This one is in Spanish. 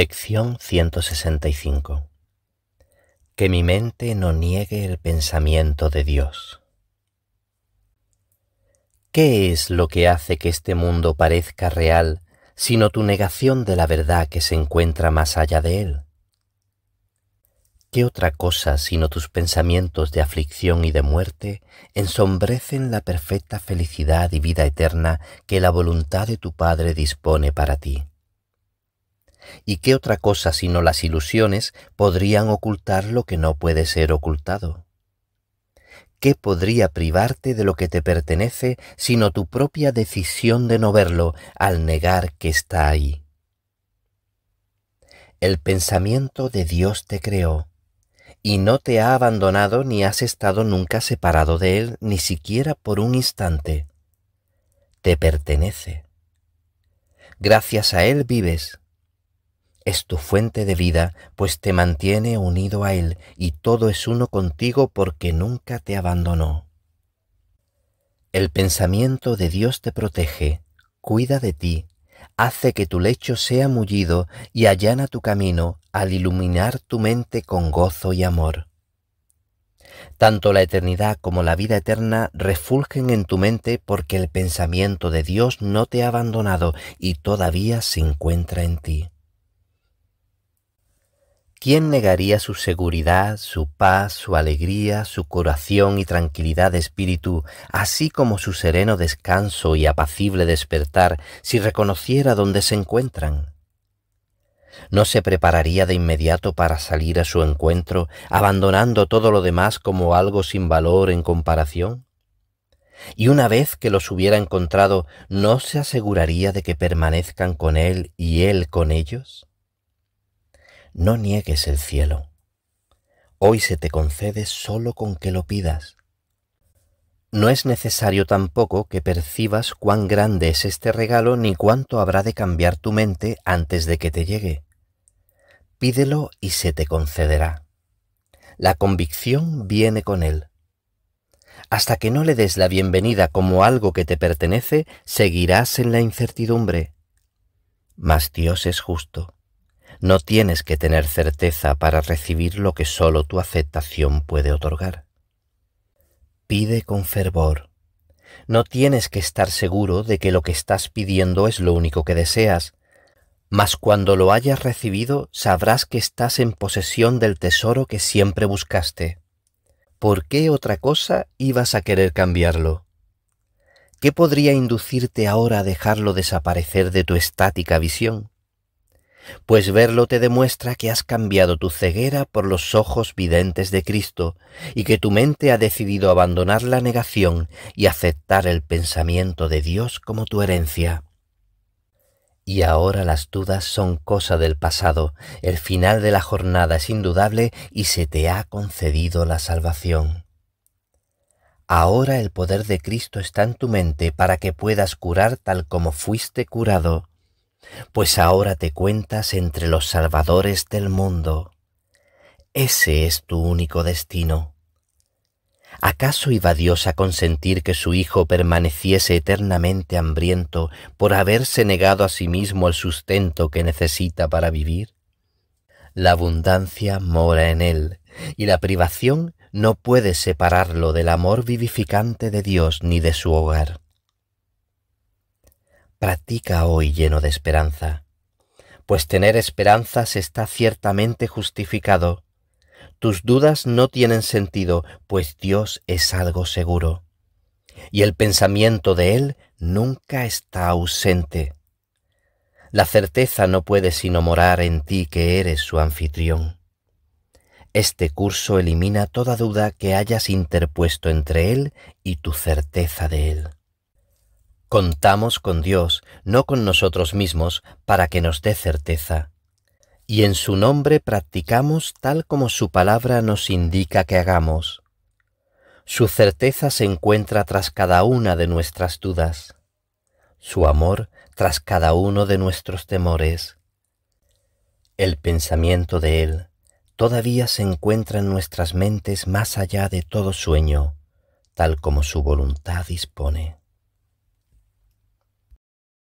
Lección 165. Que mi mente no niegue el pensamiento de Dios. ¿Qué es lo que hace que este mundo parezca real sino tu negación de la verdad que se encuentra más allá de él? ¿Qué otra cosa sino tus pensamientos de aflicción y de muerte ensombrecen la perfecta felicidad y vida eterna que la voluntad de tu Padre dispone para ti? ¿Y qué otra cosa sino las ilusiones podrían ocultar lo que no puede ser ocultado? ¿Qué podría privarte de lo que te pertenece sino tu propia decisión de no verlo al negar que está ahí? El pensamiento de Dios te creó y no te ha abandonado ni has estado nunca separado de Él ni siquiera por un instante. Te pertenece. Gracias a Él vives es tu fuente de vida, pues te mantiene unido a Él y todo es uno contigo porque nunca te abandonó. El pensamiento de Dios te protege, cuida de ti, hace que tu lecho sea mullido y allana tu camino al iluminar tu mente con gozo y amor. Tanto la eternidad como la vida eterna refulgen en tu mente porque el pensamiento de Dios no te ha abandonado y todavía se encuentra en ti. ¿Quién negaría su seguridad, su paz, su alegría, su curación y tranquilidad de espíritu, así como su sereno descanso y apacible despertar, si reconociera dónde se encuentran? ¿No se prepararía de inmediato para salir a su encuentro, abandonando todo lo demás como algo sin valor en comparación? Y una vez que los hubiera encontrado, ¿no se aseguraría de que permanezcan con él y él con ellos? no niegues el cielo. Hoy se te concede solo con que lo pidas. No es necesario tampoco que percibas cuán grande es este regalo ni cuánto habrá de cambiar tu mente antes de que te llegue. Pídelo y se te concederá. La convicción viene con él. Hasta que no le des la bienvenida como algo que te pertenece, seguirás en la incertidumbre. Mas Dios es justo no tienes que tener certeza para recibir lo que sólo tu aceptación puede otorgar. Pide con fervor. No tienes que estar seguro de que lo que estás pidiendo es lo único que deseas, mas cuando lo hayas recibido sabrás que estás en posesión del tesoro que siempre buscaste. ¿Por qué otra cosa ibas a querer cambiarlo? ¿Qué podría inducirte ahora a dejarlo desaparecer de tu estática visión? pues verlo te demuestra que has cambiado tu ceguera por los ojos videntes de Cristo y que tu mente ha decidido abandonar la negación y aceptar el pensamiento de Dios como tu herencia. Y ahora las dudas son cosa del pasado, el final de la jornada es indudable y se te ha concedido la salvación. Ahora el poder de Cristo está en tu mente para que puedas curar tal como fuiste curado pues ahora te cuentas entre los salvadores del mundo. Ese es tu único destino. ¿Acaso iba Dios a consentir que su Hijo permaneciese eternamente hambriento por haberse negado a sí mismo el sustento que necesita para vivir? La abundancia mora en él, y la privación no puede separarlo del amor vivificante de Dios ni de su hogar. Practica hoy lleno de esperanza, pues tener esperanzas está ciertamente justificado. Tus dudas no tienen sentido, pues Dios es algo seguro, y el pensamiento de Él nunca está ausente. La certeza no puede sino morar en ti que eres su anfitrión. Este curso elimina toda duda que hayas interpuesto entre Él y tu certeza de Él. Contamos con Dios, no con nosotros mismos, para que nos dé certeza. Y en su nombre practicamos tal como su palabra nos indica que hagamos. Su certeza se encuentra tras cada una de nuestras dudas. Su amor tras cada uno de nuestros temores. El pensamiento de Él todavía se encuentra en nuestras mentes más allá de todo sueño, tal como su voluntad dispone.